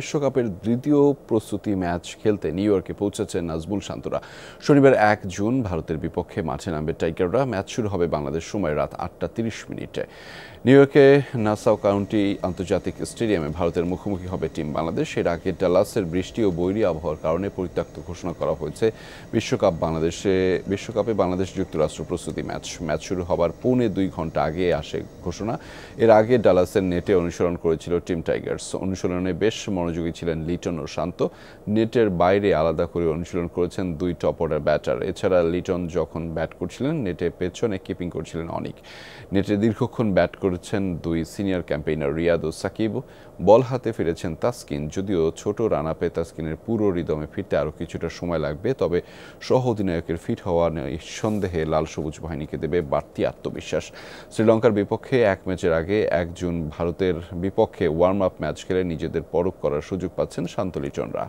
বিশ্বকাপের দ্বিতীয় প্রস্তুতি ম্যাচ খেলতে নিউ ইয়র্কে পৌঁছেছে নাজবুল শান্তরা শনিবার এক জুন ভারতের বিপক্ষে মাঠে নামবে টাইগাররা ম্যাচ শুরু হবে বাংলাদেশ সময় রাত আটটা তিরিশ মিনিটে নিউ ইয়র্কে নাসাও কাউন্টি আন্তর্জাতিক স্টেডিয়ামে ভারতের মুখোমুখি হবে টিম বাংলাদেশ এর আগে ডালাসের বৃষ্টি ও বৈরি আবহাওয়ার কারণে পরিত্যক্ত ঘোষণা করা হয়েছে বিশ্বকাপ বাংলাদেশে বিশ্বকাপে বাংলাদেশ যুক্তরাষ্ট্র প্রস্তুতি ম্যাচ ম্যাচ শুরু হবার পৌনে দুই ঘন্টা আগে আসে ঘোষণা এর আগে ডালাসের নেটে অনুসরণ করেছিল টিম টাইগার্স অনুশীলনে বেশ মনোযোগী ছিলেন লিটন ও শান্ত নেটের বাইরে আলাদা করে অনুশীলন করেছেন দুই টপ অর্ডার ব্যাটার এছাড়া লিটন যখন ব্যাট করছিলেন নেটে পেছনে কিপিং করছিলেন অনেক নেটে দীর্ঘক্ষণ ব্যাট করেছেন দুই সিনিয়র ক্যাম্পেইনার রিয়াদ ও সাকিব বল হাতে ফিরেছেন তাসকিন যদিও ছোট রান আপে তাসকিনের পুরো রিদমে ফিরতে আরও কিছুটা সময় লাগবে তবে সহ অধিনায়কের ফিট হওয়া নিঃসন্দেহে লাল সবুজ বাহিনীকে দেবে বাড়তি আত্মবিশ্বাস শ্রীলঙ্কার বিপক্ষে এক ম্যাচের আগে একজন ভারতের বিপক্ষে ওয়ার্ম আপ ম্যাচ খেলে নিজেদের পরক করা করার সুযোগ পাচ্ছেন সান্তলিচনরা